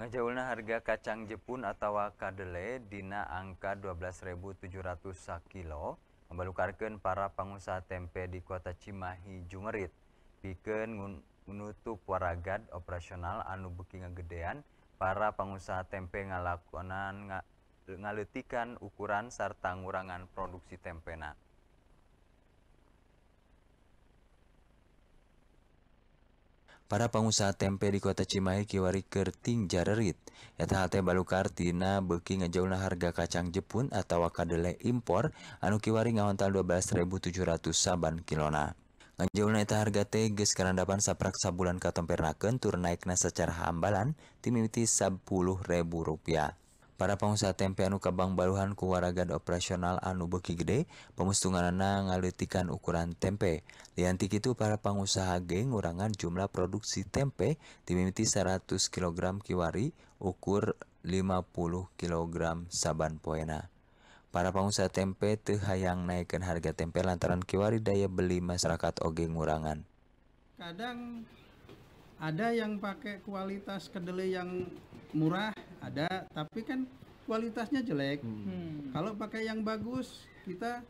Ngajaulna harga kacang Jepun atau kadele dina angka 12.700 sakilo membalukarkan para pengusaha tempe di kota Cimahi Jungerit bikin menutup waragad operasional anu beki ngegedean para pengusaha tempe ngalakonan ngalutikan ngaletikan ukuran serta ngurangan produksi nak. Para pengusaha tempe di kota Cimahi kiwari kerting jarerit. Eta hate balukartina beki ngejauhna harga kacang Jepun atau kadele impor anu kiwari ngahontal 12.700 saban kilona. Ngejauhna eta harga teh geus karandapan saprak sabulan katompernakeun tur naikna secara hambalan timimiti 10.000 rupiah. Para pengusaha tempe anu kabang baluhan ku operasional anu beki gede, pemustunganana ngalitikan ukuran tempe. liantik itu para pengusaha geng urangan jumlah produksi tempe timimiti 100 kg kiwari ukur 50 kg saban poena. Para pengusaha tempe teh hayang naikkan harga tempe lantaran kiwari daya beli masyarakat oge ngurangan. Kadang ada yang pakai kualitas kedelai yang murah, ada tapi kan kualitasnya jelek hmm. hmm. kalau pakai yang bagus kita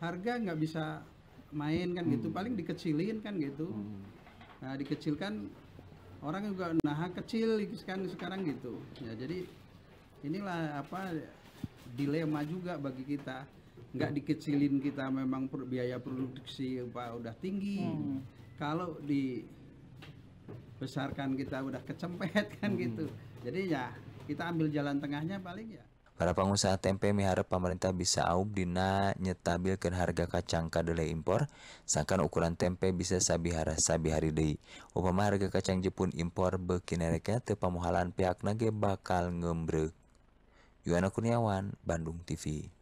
harga nggak bisa main kan gitu. hmm. gitu paling dikecilin kan gitu hmm. nah dikecilkan orang juga nah kecil kan sekarang gitu ya jadi inilah apa dilema juga bagi kita nggak dikecilin kita memang per, biaya produksi apa udah tinggi hmm. kalau dibesarkan kita udah kecempet kan hmm. gitu jadi ya kita ambil jalan tengahnya paling ya. Para pengusaha tempe miharap pemerintah bisa aum dina nyetabilkan harga kacang kedelai impor, sangkan ukuran tempe bisa sabihara sabihari deui. Upama harga kacang Jepun impor bekinereka teu pamohalan pihak nage bakal ngembrek. Yuana Kurniawan, Bandung TV.